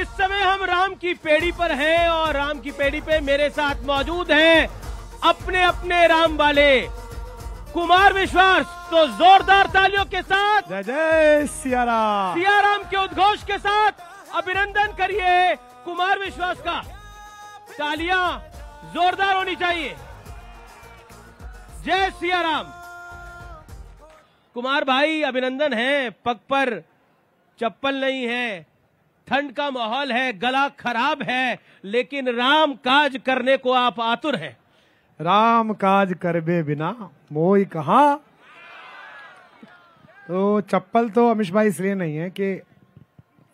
इस समय हम राम की पेड़ी पर हैं और राम की पेड़ी पे मेरे साथ मौजूद हैं अपने अपने राम वाले कुमार विश्वास तो जोरदार तालियों के साथ जय जय सियाराम सियाराम के उद्घोष के साथ अभिनंदन करिए कुमार विश्वास का तालियां जोरदार होनी चाहिए जय सियाराम कुमार भाई अभिनंदन है पग पर चप्पल नहीं है ठंड का माहौल है गला खराब है लेकिन राम काज करने को आप आतुर हैं राम काज करबे बिना मोई कहा तो चप्पल तो अमिश भाई इसलिए नहीं है कि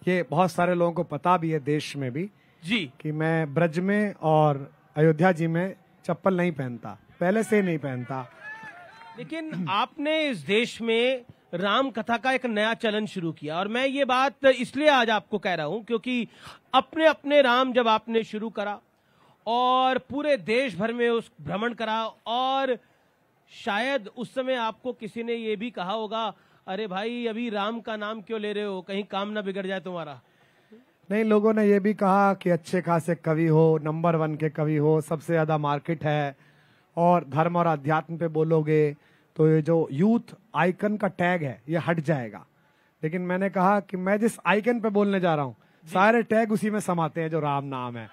ये बहुत सारे लोगों को पता भी है देश में भी जी कि मैं ब्रज में और अयोध्या जी में चप्पल नहीं पहनता पहले से नहीं पहनता लेकिन आपने इस देश में राम कथा का एक नया चलन शुरू किया और मैं ये बात इसलिए आज आपको कह रहा हूं क्योंकि अपने अपने राम जब आपने शुरू करा और पूरे देश भर में उस भ्रमण करा और शायद उस समय आपको किसी ने ये भी कहा होगा अरे भाई अभी राम का नाम क्यों ले रहे हो कहीं काम ना बिगड़ जाए तुम्हारा नहीं लोगों ने ये भी कहा कि अच्छे खासे कवि हो नंबर वन के कवि हो सबसे ज्यादा मार्केट है और धर्म और अध्यात्म पे बोलोगे तो ये जो यूथ आइकन का टैग है ये हट जाएगा लेकिन मैंने कहा कि मैं जिस आइकन पे बोलने जा रहा हूँ सारे टैग उसी में समाते हैं जो राम नाम है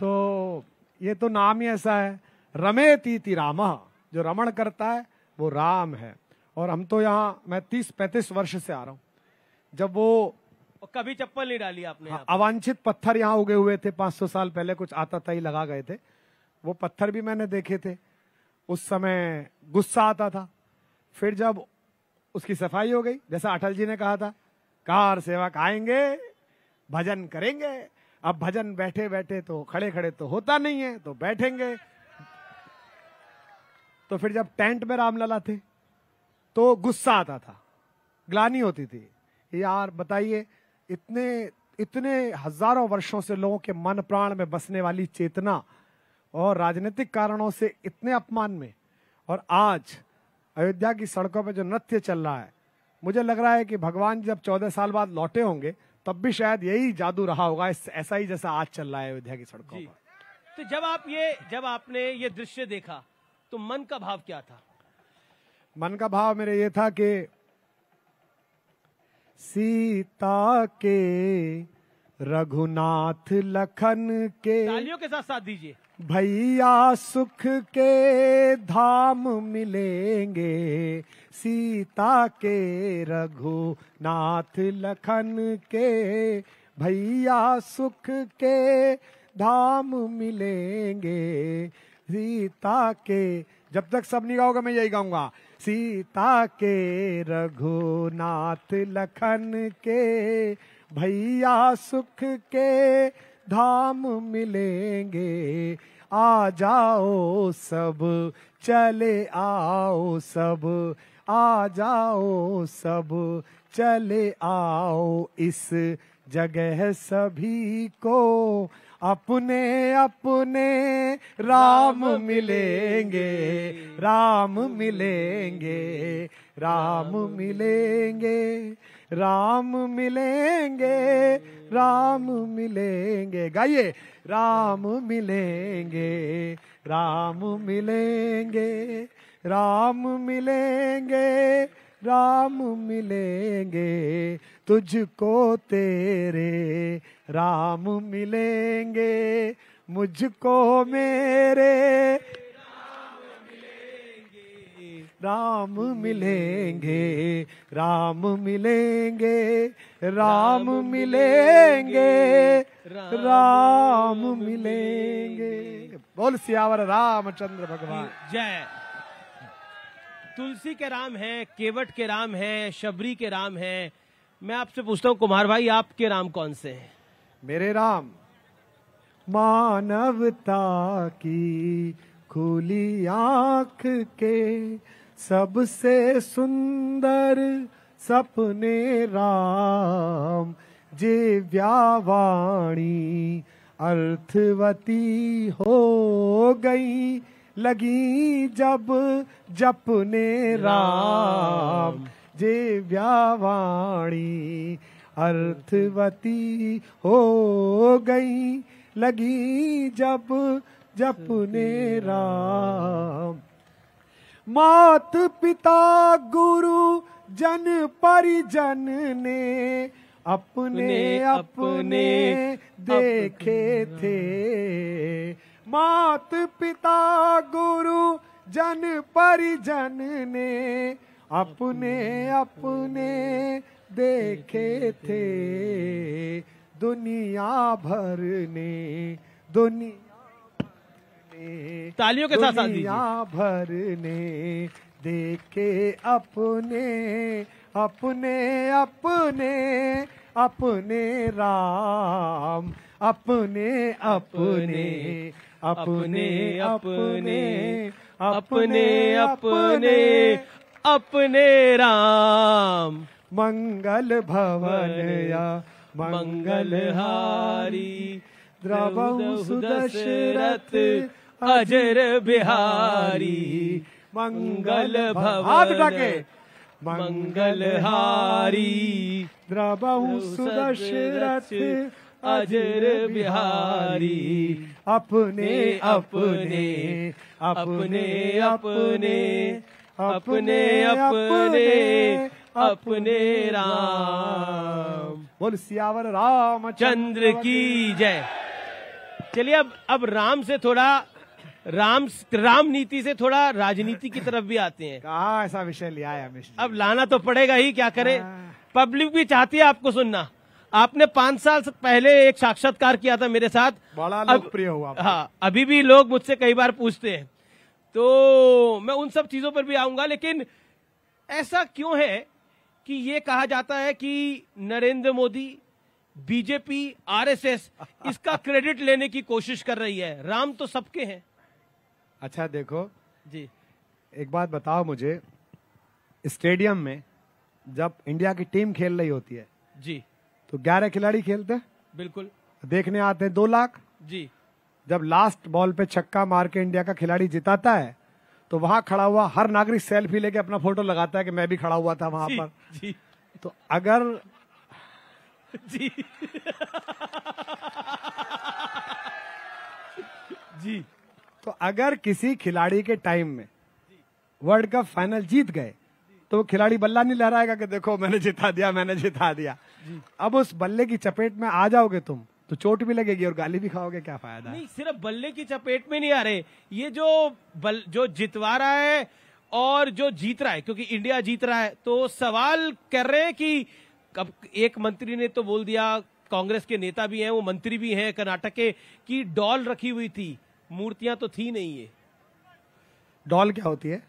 तो ये तो नाम ही ऐसा है रमे तीति राम जो रमण करता है वो राम है और हम तो यहाँ मैं तीस पैंतीस वर्ष से आ रहा हूँ जब वो कभी चप्पल नहीं डाली आपने हाँ, अवांछित पत्थर यहाँ उगे हुए थे सौ साल पहले कुछ आता था ही लगा गए थे वो पत्थर भी मैंने देखे थे उस समय गुस्सा आता था फिर जब उसकी सफाई हो गई जैसा अटल जी ने कहा था कार सेवक आएंगे भजन करेंगे अब भजन बैठे बैठे तो खड़े खड़े तो होता नहीं है तो बैठेंगे तो फिर जब टेंट में रामलला थे तो गुस्सा आता था ग्लानी होती थी यार बताइए इतने इतने हजारों वर्षों से लोगों के मन प्राण में बसने वाली चेतना और राजनीतिक कारणों से इतने अपमान में और आज अयोध्या की सड़कों पर जो नृत्य चल रहा है मुझे लग रहा है कि भगवान जब चौदह साल बाद लौटे होंगे तब भी शायद यही जादू रहा होगा ऐसा ही जैसा आज चल रहा है अयोध्या की सड़कों पर तो जब आप ये जब आपने ये दृश्य देखा तो मन का भाव क्या था मन का भाव मेरे ये था कि सीता के रघुनाथ लखन के तालियों के साथ साथ दीजिए भैया सुख के धाम मिलेंगे सीता के रघुनाथ लखन के भैया सुख के धाम मिलेंगे सीता के जब तक सब नहीं गाओगे मैं यही गाऊंगा सीता के रघुनाथ लखन के भैया सुख के धाम मिलेंगे आ जाओ सब चले आओ सब आ जाओ सब चले आओ इस जगह सभी को अपने अपने राम मिलेंगे राम मिलेंगे राम मिलेंगे राम मिलेंगे राम मिलेंगे गाइए राम मिलेंगे राम मिलेंगे राम मिलेंगे राम मिलेंगे तुझको तेरे राम मिलेंगे मुझको मेरे राम मिलेंगे राम मिलेंगे राम मिलेंगे राम मिलेंगे बोल सियावर रामचंद्र भगवान जय तुलसी के राम हैं केवट के राम हैं शबरी के राम हैं मैं आपसे पूछता हूँ कुमार भाई आपके राम कौन से हैं मेरे राम मानवता की खुली आंख के सबसे सुंदर सपने राम जिव्यावाणी अर्थवती हो गई लगी जब जपने राम जिव्यावाणी अर्थवती हो गई लगी जब जपने राम मात पिता गुरु जन परिजन ने अपने अपने देखे थे मात पिता गुरु जन परिजन ने अपने अपने देखे थे दुनिया भर ने दुनिया तालियों के साथ दुनिया भर ने देखे अपने अपने अपने अपने राम अपने अपने अपने अपने अपने अपने अपने राम मंगल भवनया मंगलहारी द्रवं सुदशरथ अजर बिहारी मंगल भवनके मंगलहारी द्रवं सुदशरथ अजर बिहारी अपने अपने अपने अपने अपने अपने अपने राम बोल सियावर राम चंद्र की जय चलिए अब अब राम से थोड़ा राम राम नीति से थोड़ा राजनीति की तरफ भी आते हैं कहा ऐसा विषय लिया है अब लाना तो पड़ेगा ही क्या करें हाँ। पब्लिक भी चाहती है आपको सुनना आपने पांच साल से पहले एक साक्षात्कार किया था मेरे साथ बड़ा लोकप्रिय हुआ हाँ अभी भी लोग मुझसे कई बार पूछते हैं तो मैं उन सब चीजों पर भी आऊंगा लेकिन ऐसा क्यों है कि ये कहा जाता है कि नरेंद्र मोदी बीजेपी आरएसएस इसका क्रेडिट लेने की कोशिश कर रही है राम तो सबके हैं अच्छा देखो जी एक बात बताओ मुझे स्टेडियम में जब इंडिया की टीम खेल रही होती है जी तो ग्यारह खिलाड़ी खेलते हैं बिल्कुल देखने आते हैं दो लाख जी जब लास्ट बॉल पे छक्का मार के इंडिया का खिलाड़ी जिताता है तो वहां खड़ा हुआ हर नागरिक सेल्फी लेके अपना फोटो लगाता है कि मैं भी खड़ा हुआ था वहां पर जी। तो अगर जी जी तो अगर किसी खिलाड़ी के टाइम में वर्ल्ड कप फाइनल जीत गए तो वो खिलाड़ी बल्ला नहीं लहराएगा कि देखो मैंने जिता दिया मैंने जिता दिया अब उस बल्ले की चपेट में आ जाओगे तुम तो चोट भी लगेगी और गाली भी खाओगे क्या फायदा नहीं सिर्फ बल्ले की चपेट में नहीं आ रहे ये जो बल जो जितवा रहा है और जो जीत रहा है क्योंकि इंडिया जीत रहा है तो सवाल कर रहे हैं कि अब एक मंत्री ने तो बोल दिया कांग्रेस के नेता भी हैं वो मंत्री भी हैं कर्नाटक के की डॉल रखी हुई थी मूर्तियां तो थी नहीं ये डॉल क्या होती है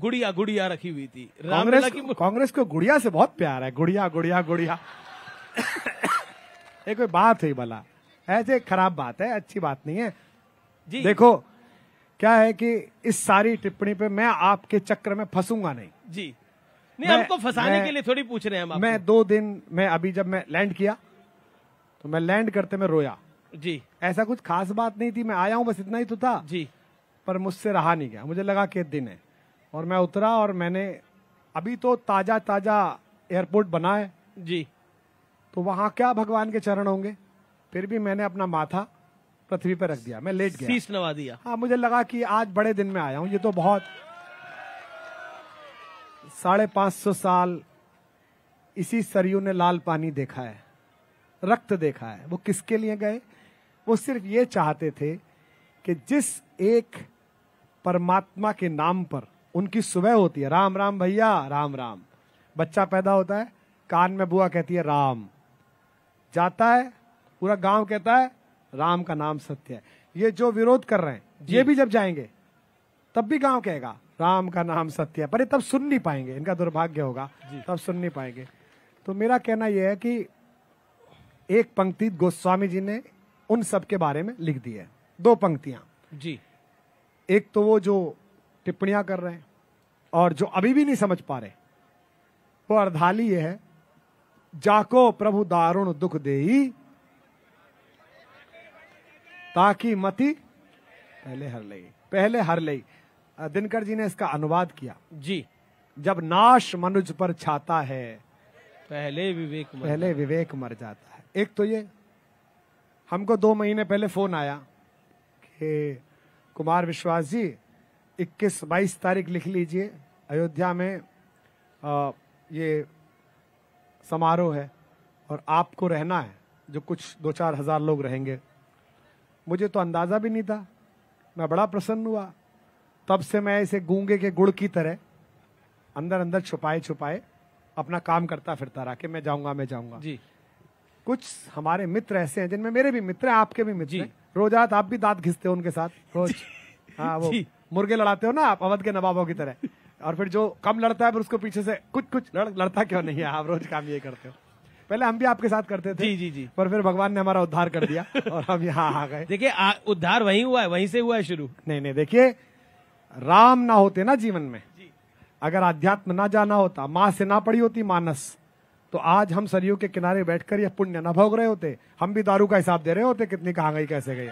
गुड़िया गुड़िया रखी हुई थी कांग्रेस को गुड़िया से बहुत प्यार है गुड़िया गुड़िया गुड़िया ये कोई बात है भला ऐसे खराब बात है अच्छी बात नहीं है जी देखो क्या है कि इस सारी टिप्पणी पे मैं आपके चक्र में फंसूंगा नहीं जी नहीं हमको तो फंसाने के लिए थोड़ी पूछ रहे हैं हम मैं दो दिन मैं अभी जब मैं लैंड किया तो मैं लैंड करते में रोया जी ऐसा कुछ खास बात नहीं थी मैं आया हूँ बस इतना ही तो था जी पर मुझसे रहा नहीं गया मुझे लगा कि दिन है और मैं उतरा और मैंने अभी तो ताजा ताजा एयरपोर्ट बना है जी तो वहां क्या भगवान के चरण होंगे फिर भी मैंने अपना माथा पृथ्वी पर रख दिया मैं लेट गया शीश नवा दिया हाँ मुझे लगा कि आज बड़े दिन में आया हूँ ये तो बहुत साढ़े पांच सौ साल इसी सरयू ने लाल पानी देखा है रक्त देखा है वो किसके लिए गए वो सिर्फ ये चाहते थे कि जिस एक परमात्मा के नाम पर उनकी सुबह होती है राम राम भैया राम राम बच्चा पैदा होता है कान में बुआ कहती है राम जाता है पूरा गांव कहता है राम का नाम सत्य है ये जो विरोध कर रहे हैं ये भी जब जाएंगे तब भी गांव कहेगा राम का नाम सत्य है पर ये तब सुन नहीं पाएंगे इनका दुर्भाग्य होगा तब सुन नहीं पाएंगे तो मेरा कहना यह है कि एक पंक्ति गोस्वामी जी ने उन सब के बारे में लिख दी है दो पंक्तियां जी एक तो वो जो टिप्पणियां कर रहे हैं और जो अभी भी नहीं समझ पा रहे वो अर्धाली ये है जाको प्रभु दारुण दुख देई ताकि मति पहले हर लई पहले हर लई दिनकर जी ने इसका अनुवाद किया जी जब नाश मनुज पर छाता है पहले विवेक मर पहले विवेक मर जाता है एक तो ये हमको दो महीने पहले फोन आया कि कुमार विश्वास जी इक्कीस बाईस तारीख लिख लीजिए अयोध्या में आ, ये समारोह है और आपको रहना है जो कुछ दो चार हजार लोग रहेंगे मुझे तो अंदाजा भी नहीं था मैं बड़ा प्रसन्न हुआ तब से मैं इसे गूंगे के गुड़ की तरह अंदर अंदर छुपाए छुपाए अपना काम करता फिरता रहा कि मैं जाऊंगा मैं जाऊंगा जी कुछ हमारे मित्र ऐसे हैं जिनमें मेरे भी मित्र हैं आपके भी मित्र रोज रात आप भी दांत घिसते हो उनके साथ रोज हाँ वो मुर्गे लड़ाते हो ना आप अवध के नवाबों की तरह और फिर जो कम लड़ता है फिर उसको पीछे से कुछ कुछ लड़, लड़ता क्यों नहीं है आप रोज काम ये करते हो पहले हम भी आपके साथ करते थे जी जी जी पर फिर भगवान ने हमारा उद्धार कर दिया और हम यहाँ आ गए देखिए उद्धार वही हुआ है वहीं से हुआ है शुरू नहीं नहीं देखिए राम ना होते ना जीवन में जी। अगर अध्यात्म ना जाना होता माँ से ना पड़ी होती मानस तो आज हम सरयू के किनारे बैठकर यह पुण्य न भोग रहे होते हम भी दारू का हिसाब दे रहे होते कितनी कहाँ गई कैसे गई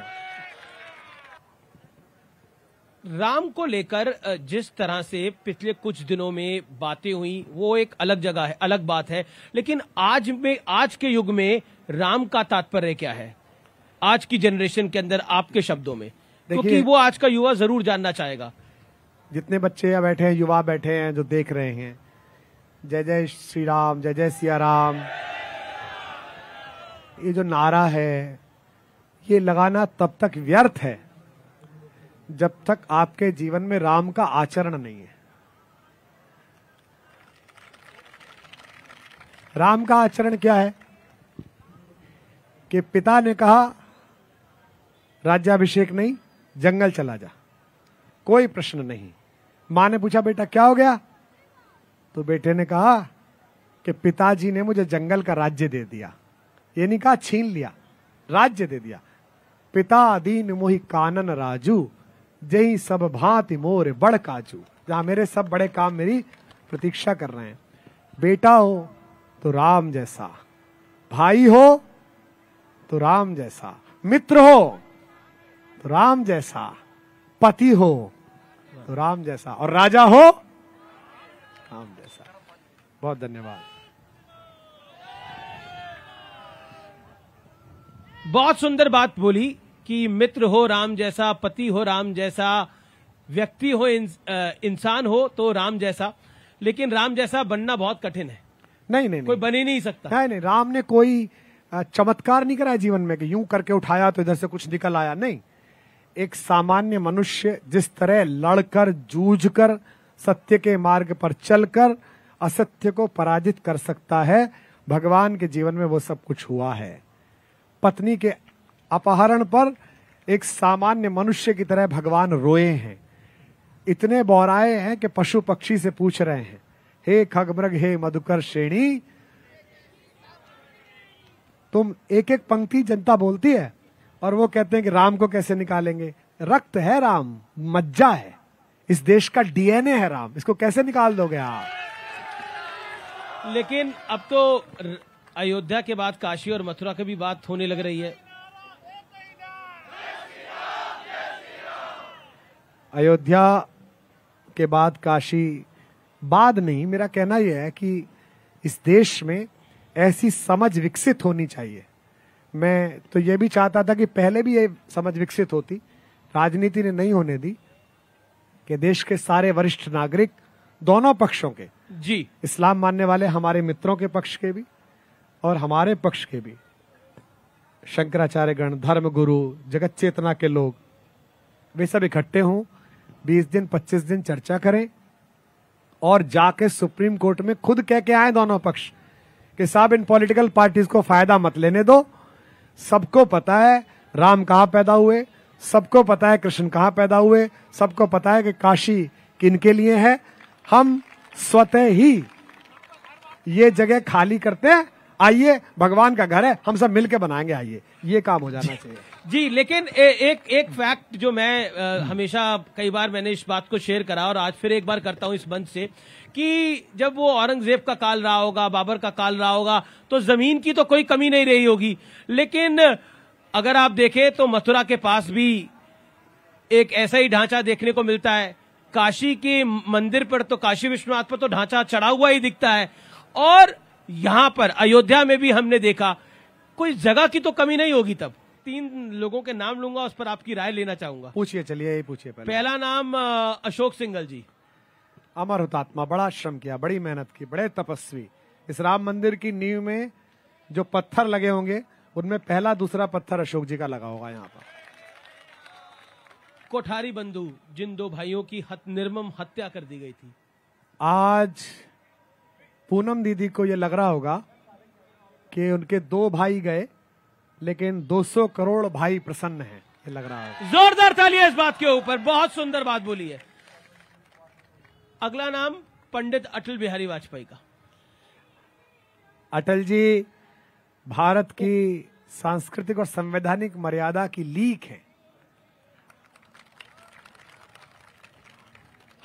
राम को लेकर जिस तरह से पिछले कुछ दिनों में बातें हुई वो एक अलग जगह है अलग बात है लेकिन आज में आज के युग में राम का तात्पर्य क्या है आज की जनरेशन के अंदर आपके शब्दों में क्योंकि वो आज का युवा जरूर जानना चाहेगा जितने बच्चे यहाँ बैठे हैं युवा बैठे हैं जो देख रहे हैं जय जय श्री राम जय जय सिया राम ये जो नारा है ये लगाना तब तक व्यर्थ है जब तक आपके जीवन में राम का आचरण नहीं है राम का आचरण क्या है कि पिता ने कहा राज्याभिषेक नहीं जंगल चला जा कोई प्रश्न नहीं मां ने पूछा बेटा क्या हो गया तो बेटे ने कहा कि पिताजी ने मुझे जंगल का राज्य दे दिया ये नहीं कहा छीन लिया राज्य दे दिया पिता दीन मोहि कानन राजू जय सब भांति मोर बड़ काजू जहां मेरे सब बड़े काम मेरी प्रतीक्षा कर रहे हैं बेटा हो तो राम जैसा भाई हो तो राम जैसा मित्र हो तो राम जैसा पति हो तो राम जैसा और राजा हो राम जैसा बहुत धन्यवाद बहुत सुंदर बात बोली कि मित्र हो राम जैसा पति हो राम जैसा व्यक्ति हो इंसान हो तो राम जैसा लेकिन राम जैसा बनना बहुत कठिन है नहीं नहीं कोई बन ही नहीं सकता नहीं नहीं राम ने कोई चमत्कार नहीं करा जीवन में कि यूं करके उठाया तो इधर से कुछ निकल आया नहीं एक सामान्य मनुष्य जिस तरह लड़कर जूझकर सत्य के मार्ग पर चलकर असत्य को पराजित कर सकता है भगवान के जीवन में वो सब कुछ हुआ है पत्नी के अपहरण पर एक सामान्य मनुष्य की तरह भगवान रोए हैं इतने बौराए हैं कि पशु पक्षी से पूछ रहे हैं हे खगमृग हे मधुकर श्रेणी तुम एक एक पंक्ति जनता बोलती है और वो कहते हैं कि राम को कैसे निकालेंगे रक्त है राम मज्जा है इस देश का डीएनए है राम इसको कैसे निकाल दोगे आप लेकिन अब तो अयोध्या के बाद काशी और मथुरा की भी बात होने लग रही है अयोध्या के बाद काशी बाद नहीं मेरा कहना यह है कि इस देश में ऐसी समझ विकसित होनी चाहिए मैं तो ये भी चाहता था कि पहले भी ये समझ विकसित होती राजनीति ने नहीं होने दी कि देश के सारे वरिष्ठ नागरिक दोनों पक्षों के जी इस्लाम मानने वाले हमारे मित्रों के पक्ष के भी और हमारे पक्ष के भी शंकराचार्य गण धर्म गुरु जगत चेतना के लोग वे सब इकट्ठे हों बीस दिन पच्चीस दिन चर्चा करें और जाके सुप्रीम कोर्ट में खुद कह के आए दोनों पक्ष कि साहब इन पॉलिटिकल पार्टीज को फायदा मत लेने दो सबको पता है राम कहाँ पैदा हुए सबको पता है कृष्ण कहाँ पैदा हुए सबको पता है कि काशी किन के लिए है हम स्वतः ही ये जगह खाली करते हैं आइए भगवान का घर है हम सब मिलके बनाएंगे आइए ये काम हो जाना चाहिए जी लेकिन ए, एक एक फैक्ट जो मैं आ, हमेशा कई बार मैंने इस बात को शेयर करा और आज फिर एक बार करता हूं इस मंच से कि जब वो औरंगजेब का काल रहा होगा बाबर का काल रहा होगा तो जमीन की तो कोई कमी नहीं रही होगी लेकिन अगर आप देखें तो मथुरा के पास भी एक ऐसा ही ढांचा देखने को मिलता है काशी के मंदिर पर तो काशी विश्वनाथ पर तो ढांचा चढ़ा हुआ ही दिखता है और यहां पर अयोध्या में भी हमने देखा कोई जगह की तो कमी नहीं होगी तब तीन लोगों के नाम लूंगा उस पर आपकी राय लेना चाहूंगा पूछिए चलिए यही पूछिए पहला नाम अशोक सिंगल जी अमर हुतात्मा बड़ा श्रम किया बड़ी मेहनत की बड़े तपस्वी इस राम मंदिर की नींव में जो पत्थर लगे होंगे उनमें पहला दूसरा पत्थर अशोक जी का लगा होगा यहाँ पर कोठारी बंधु जिन दो भाइयों की हत, निर्मम हत्या कर दी गई थी आज पूनम दीदी को यह लग रहा होगा कि उनके दो भाई गए लेकिन 200 करोड़ भाई प्रसन्न हैं ये लग रहा है जोरदार है इस बात के ऊपर बहुत सुंदर बात बोली है अगला नाम पंडित अटल बिहारी वाजपेयी का अटल जी भारत की सांस्कृतिक और संवैधानिक मर्यादा की लीक है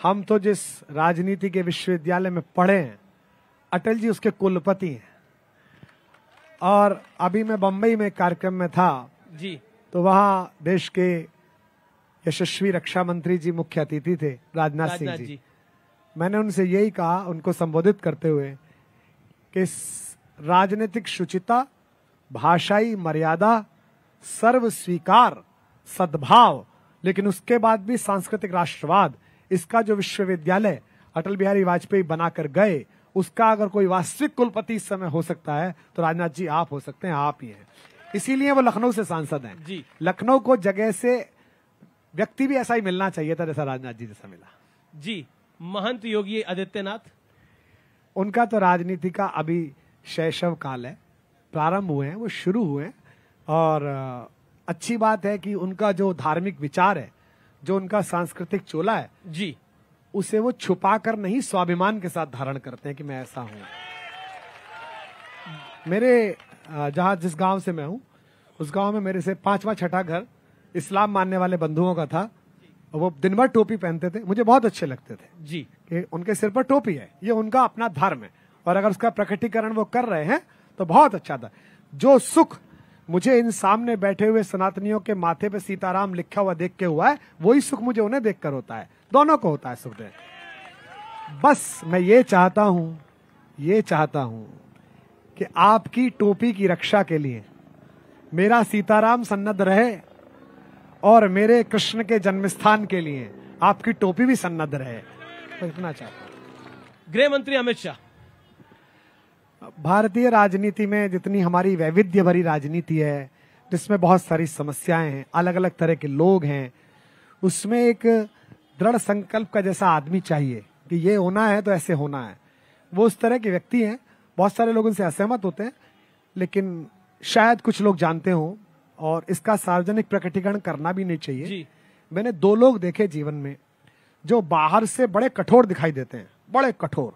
हम तो जिस राजनीति के विश्वविद्यालय में पढ़े हैं अटल जी उसके कुलपति हैं और अभी मैं बम्बई में कार्यक्रम में था जी तो वहाँ देश के यशस्वी रक्षा मंत्री जी मुख्य अतिथि थे राजनाथ सिंह जी।, जी मैंने उनसे यही कहा उनको संबोधित करते हुए कि राजनीतिक शुचिता भाषाई मर्यादा सर्व स्वीकार सद्भाव लेकिन उसके बाद भी सांस्कृतिक राष्ट्रवाद इसका जो विश्वविद्यालय अटल बिहारी वाजपेयी बनाकर गए उसका अगर कोई वास्तविक कुलपति इस समय हो सकता है तो राजनाथ जी आप हो सकते हैं आप ही हैं इसीलिए वो लखनऊ से सांसद हैं जी लखनऊ को जगह से व्यक्ति भी ऐसा ही मिलना चाहिए था जैसा राजनाथ जी जैसा मिला जी महंत योगी आदित्यनाथ उनका तो राजनीति का अभी शैशव काल है प्रारंभ हुए हैं वो शुरू हुए हैं और अच्छी बात है कि उनका जो धार्मिक विचार है जो उनका सांस्कृतिक चोला है जी उसे वो छुपा कर नहीं स्वाभिमान के साथ धारण करते हैं कि मैं ऐसा हूं मेरे जहां जिस गांव से मैं हूं उस गांव में मेरे से पांचवा छठा घर इस्लाम मानने वाले बंधुओं का था वो दिन भर टोपी पहनते थे मुझे बहुत अच्छे लगते थे जी कि उनके सिर पर टोपी है ये उनका अपना धर्म है और अगर उसका प्रकटीकरण वो कर रहे हैं तो बहुत अच्छा था जो सुख मुझे इन सामने बैठे हुए सनातनियों के माथे पे सीताराम लिखा हुआ देख के हुआ है वही सुख मुझे उन्हें देखकर होता है दोनों को होता है सुखदेव बस मैं ये चाहता हूं ये चाहता हूं कि आपकी टोपी की रक्षा के लिए मेरा सीताराम सन्नद रहे और मेरे कृष्ण के जन्म स्थान के लिए आपकी टोपी भी सन्नद रहे तो इतना चाहता हूं गृह मंत्री अमित शाह भारतीय राजनीति में जितनी हमारी वैविध्य भरी राजनीति है जिसमें बहुत सारी समस्याएं हैं अलग अलग तरह के लोग हैं उसमें एक दृढ़ संकल्प का जैसा आदमी चाहिए कि ये होना है तो ऐसे होना है वो उस तरह के व्यक्ति हैं बहुत सारे लोग उनसे असहमत होते हैं लेकिन शायद कुछ लोग जानते हों और इसका सार्वजनिक प्रकटीकरण करना भी नहीं चाहिए जी। मैंने दो लोग देखे जीवन में जो बाहर से बड़े कठोर दिखाई देते हैं बड़े कठोर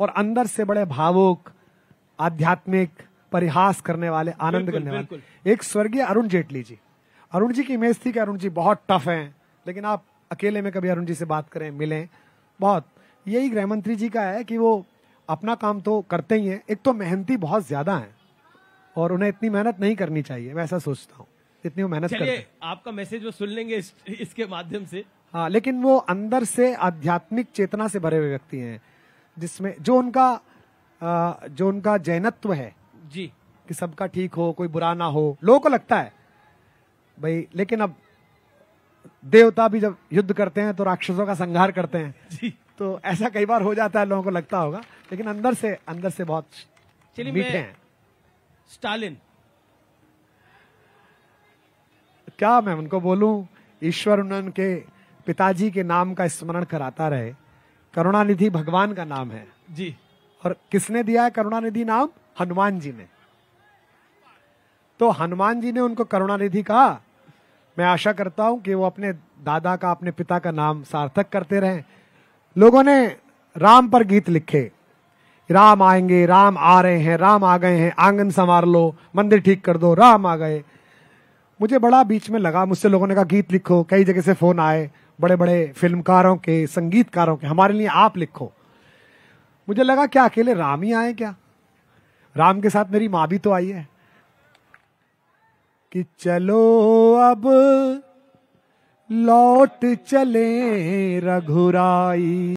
और अंदर से बड़े भावुक आध्यात्मिक परिहास करने वाले आनंद करने वाले एक स्वर्गीय अरुण जेटली जी अरुण जी की इमेज थी कि अरुण जी बहुत टफ हैं लेकिन आप अकेले में कभी अरुण जी से बात करें मिलें बहुत यही गृहमंत्री जी का है कि वो अपना काम तो करते ही हैं एक तो मेहनती बहुत ज्यादा है और उन्हें इतनी मेहनत नहीं करनी चाहिए मैं ऐसा सोचता हूँ इतनी वो मेहनत करते आपका मैसेज वो सुन लेंगे इस, इसके माध्यम से हाँ लेकिन वो अंदर से आध्यात्मिक चेतना से भरे हुए व्यक्ति हैं जिसमें जो उनका जो उनका जैनत्व है जी कि सबका ठीक हो कोई बुरा ना हो लोगों को लगता है भाई लेकिन अब देवता भी जब युद्ध करते हैं तो राक्षसों का संघार करते हैं जी तो ऐसा कई बार हो जाता है लोगों को लगता होगा लेकिन अंदर से अंदर से बहुत मीठे हैं स्टालिन क्या मैं उनको बोलूं ईश्वर उनके पिताजी के नाम का स्मरण कराता रहे करुणानिधि भगवान का नाम है जी और किसने दिया है करुणानिधि नाम हनुमान जी ने तो हनुमान जी ने उनको करुणानिधि कहा मैं आशा करता हूं कि वो अपने दादा का अपने पिता का नाम सार्थक करते रहे लोगों ने राम पर गीत लिखे राम आएंगे राम आ रहे हैं राम आ गए हैं आंगन संवार लो मंदिर ठीक कर दो राम आ गए मुझे बड़ा बीच में लगा मुझसे लोगों ने कहा गीत लिखो कई जगह से फोन आए बड़े बड़े फिल्मकारों के संगीतकारों के हमारे लिए आप लिखो मुझे लगा क्या अकेले राम ही आए क्या राम के साथ मेरी माँ भी तो आई है कि चलो अब लौट चले रघुराई